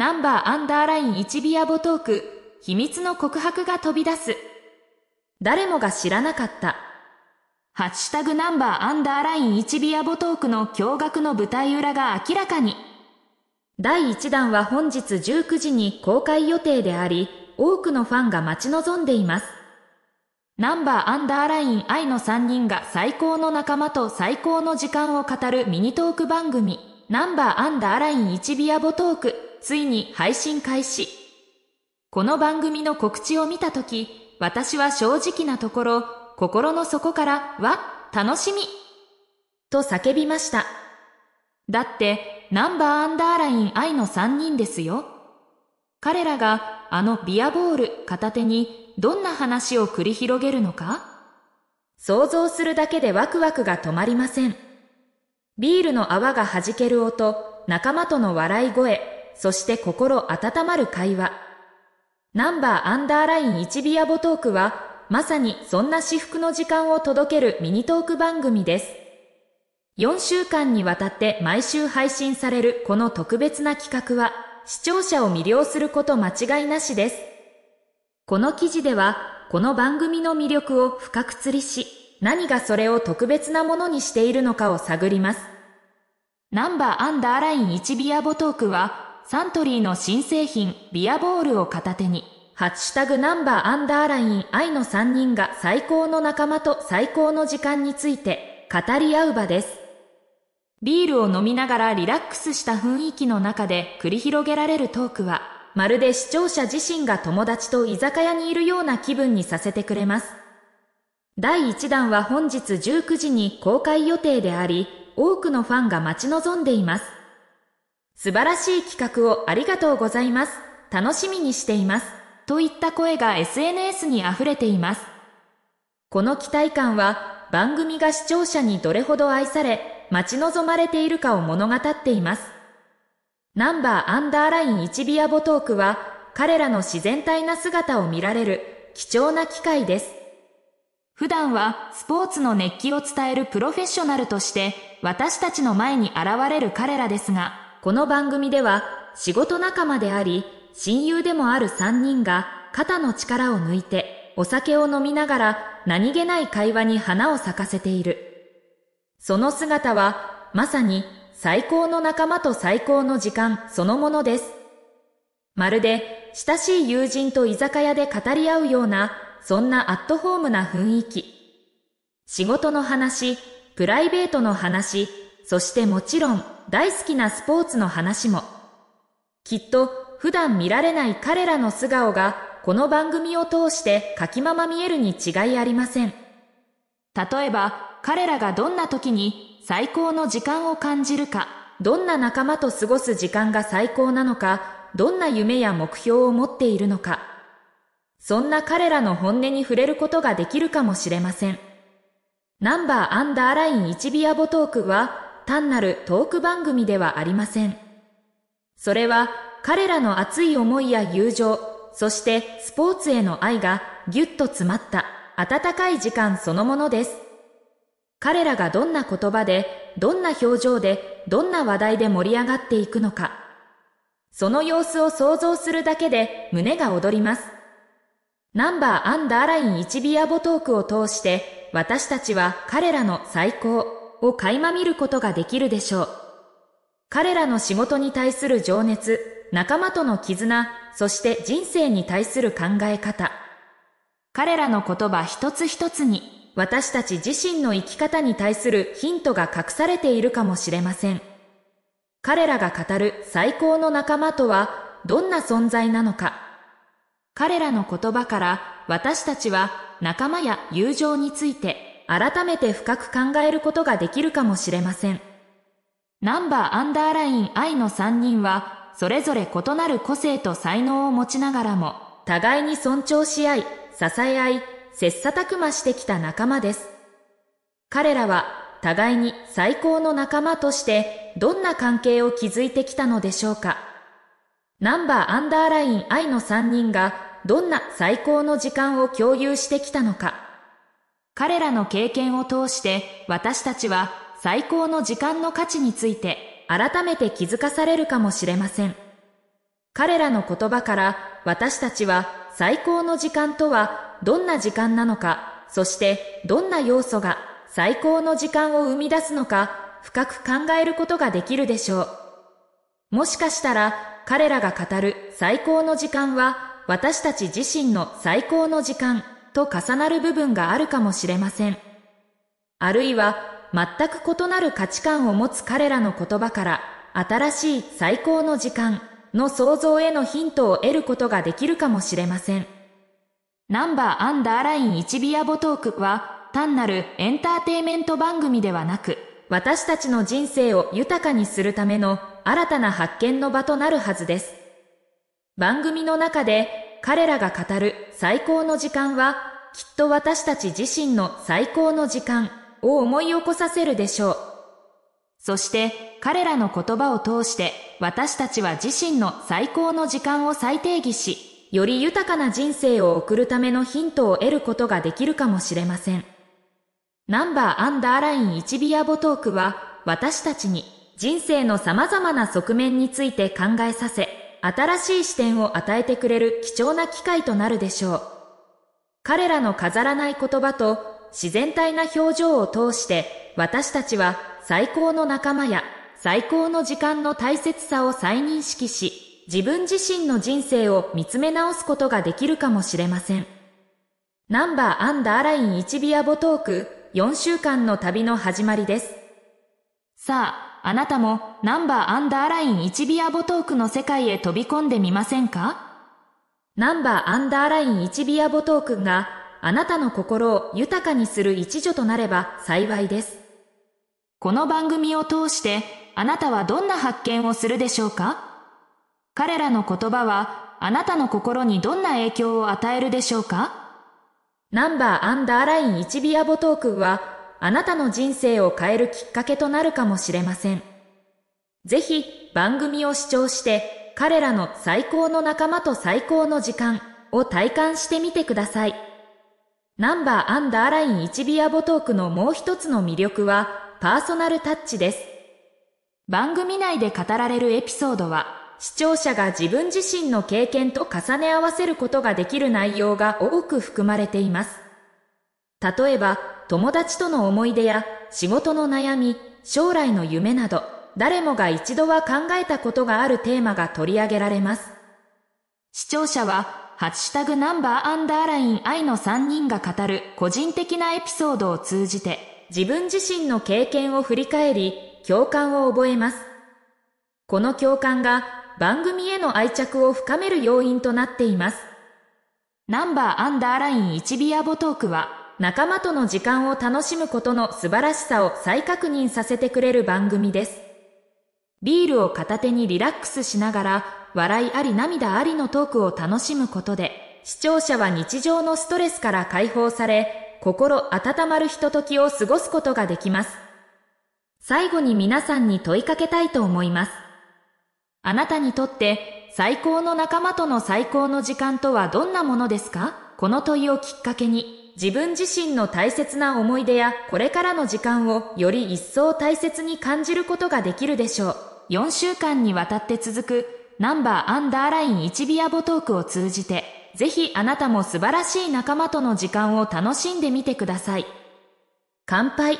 ナンバーアンダーライン1ビアボトーク、秘密の告白が飛び出す。誰もが知らなかった。ハッシュタグナンバーアンダーライン1ビアボトークの驚愕の舞台裏が明らかに。第1弾は本日19時に公開予定であり、多くのファンが待ち望んでいます。ナンバーアンダーライン愛の3人が最高の仲間と最高の時間を語るミニトーク番組、ナンバーアンダーライン1ビアボトーク。ついに配信開始。この番組の告知を見たとき、私は正直なところ、心の底からわ、楽しみと叫びました。だって、ナンバーアンダーライン愛の3人ですよ。彼らがあのビアボール片手にどんな話を繰り広げるのか想像するだけでワクワクが止まりません。ビールの泡が弾ける音、仲間との笑い声、そして心温まる会話。ナンバーアンダーライン1ビアボトークは、まさにそんな至福の時間を届けるミニトーク番組です。4週間にわたって毎週配信されるこの特別な企画は、視聴者を魅了すること間違いなしです。この記事では、この番組の魅力を深く釣りし、何がそれを特別なものにしているのかを探ります。ナンバーアンダーライン1ビアボトークは、サントリーの新製品ビアボールを片手に、ハッシュタグナンバーアンダーライン愛の3人が最高の仲間と最高の時間について語り合う場です。ビールを飲みながらリラックスした雰囲気の中で繰り広げられるトークは、まるで視聴者自身が友達と居酒屋にいるような気分にさせてくれます。第1弾は本日19時に公開予定であり、多くのファンが待ち望んでいます。素晴らしい企画をありがとうございます。楽しみにしています。といった声が SNS に溢れています。この期待感は番組が視聴者にどれほど愛され、待ち望まれているかを物語っています。ナンバーアンダーライン1ビアボトークは彼らの自然体な姿を見られる貴重な機会です。普段はスポーツの熱気を伝えるプロフェッショナルとして私たちの前に現れる彼らですが、この番組では仕事仲間であり、親友でもある3人が肩の力を抜いてお酒を飲みながら何気ない会話に花を咲かせている。その姿はまさに最高の仲間と最高の時間そのものです。まるで親しい友人と居酒屋で語り合うようなそんなアットホームな雰囲気。仕事の話、プライベートの話、そしてもちろん大好きなスポーツの話も、きっと普段見られない彼らの素顔がこの番組を通してかきまま見えるに違いありません。例えば彼らがどんな時に最高の時間を感じるか、どんな仲間と過ごす時間が最高なのか、どんな夢や目標を持っているのか、そんな彼らの本音に触れることができるかもしれません。ナンバーアンダーライン1ビアボトークは単なるトーク番組ではありません。それは彼らの熱い思いや友情、そしてスポーツへの愛がぎゅっと詰まった温かい時間そのものです。彼らがどんな言葉で、どんな表情で、どんな話題で盛り上がっていくのか。その様子を想像するだけで胸が躍ります。ナンバーアンダーライン1ビアボトークを通して、私たちは彼らの最高、を垣間見ることができるでしょう。彼らの仕事に対する情熱、仲間との絆、そして人生に対する考え方。彼らの言葉一つ一つに、私たち自身の生き方に対するヒントが隠されているかもしれません。彼らが語る最高の仲間とはどんな存在なのか。彼らの言葉から私たちは仲間や友情について改めて深く考えることができるかもしれません。ナンバーアンダーライン I の3人は、それぞれ異なる個性と才能を持ちながらも、互いに尊重し合い、支え合い、切磋琢磨してきた仲間です。彼らは、互いに最高の仲間として、どんな関係を築いてきたのでしょうか。ナンバーアンダーライン I の3人が、どんな最高の時間を共有してきたのか。彼らの経験を通して私たちは最高の時間の価値について改めて気づかされるかもしれません。彼らの言葉から私たちは最高の時間とはどんな時間なのか、そしてどんな要素が最高の時間を生み出すのか深く考えることができるでしょう。もしかしたら彼らが語る最高の時間は私たち自身の最高の時間と重なる部分があるかもしれません。あるいは全く異なる価値観を持つ彼らの言葉から新しい最高の時間の想像へのヒントを得ることができるかもしれません。ナンバーアンダーライン1ビアボトークは単なるエンターテイメント番組ではなく私たちの人生を豊かにするための新たな発見の場となるはずです。番組の中で彼らが語る最高の時間は、きっと私たち自身の最高の時間を思い起こさせるでしょう。そして彼らの言葉を通して私たちは自身の最高の時間を再定義し、より豊かな人生を送るためのヒントを得ることができるかもしれません。ナンバーアンダーライン1ビアボトークは私たちに人生の様々な側面について考えさせ、新しい視点を与えてくれる貴重な機会となるでしょう。彼らの飾らない言葉と自然体な表情を通して私たちは最高の仲間や最高の時間の大切さを再認識し自分自身の人生を見つめ直すことができるかもしれません。ナンバーアンダーライン1ビアボトーク4週間の旅の始まりです。さあ、あなたもナンバーアンダーライン1ビアボトークの世界へ飛び込んでみませんかナンバーアンダーライン1ビアボトークがあなたの心を豊かにする一助となれば幸いです。この番組を通してあなたはどんな発見をするでしょうか彼らの言葉はあなたの心にどんな影響を与えるでしょうかナンバーアンダーライン1ビアボトークはあなたの人生を変えるきっかけとなるかもしれません。ぜひ番組を視聴して彼らの最高の仲間と最高の時間を体感してみてください。ナンバーアンダーライン1ビアボトークのもう一つの魅力はパーソナルタッチです。番組内で語られるエピソードは視聴者が自分自身の経験と重ね合わせることができる内容が多く含まれています。例えば、友達との思い出や仕事の悩み、将来の夢など、誰もが一度は考えたことがあるテーマが取り上げられます。視聴者は、ハッシュタグナンバーアンダーライン愛の3人が語る個人的なエピソードを通じて、自分自身の経験を振り返り、共感を覚えます。この共感が番組への愛着を深める要因となっています。ナンバーアンダーライン1ビアボトークは、仲間との時間を楽しむことの素晴らしさを再確認させてくれる番組です。ビールを片手にリラックスしながら、笑いあり涙ありのトークを楽しむことで、視聴者は日常のストレスから解放され、心温まるひとときを過ごすことができます。最後に皆さんに問いかけたいと思います。あなたにとって最高の仲間との最高の時間とはどんなものですかこの問いをきっかけに自分自身の大切な思い出やこれからの時間をより一層大切に感じることができるでしょう。4週間にわたって続くナンバーアンダーライン1ビアボトークを通じて、ぜひあなたも素晴らしい仲間との時間を楽しんでみてください。乾杯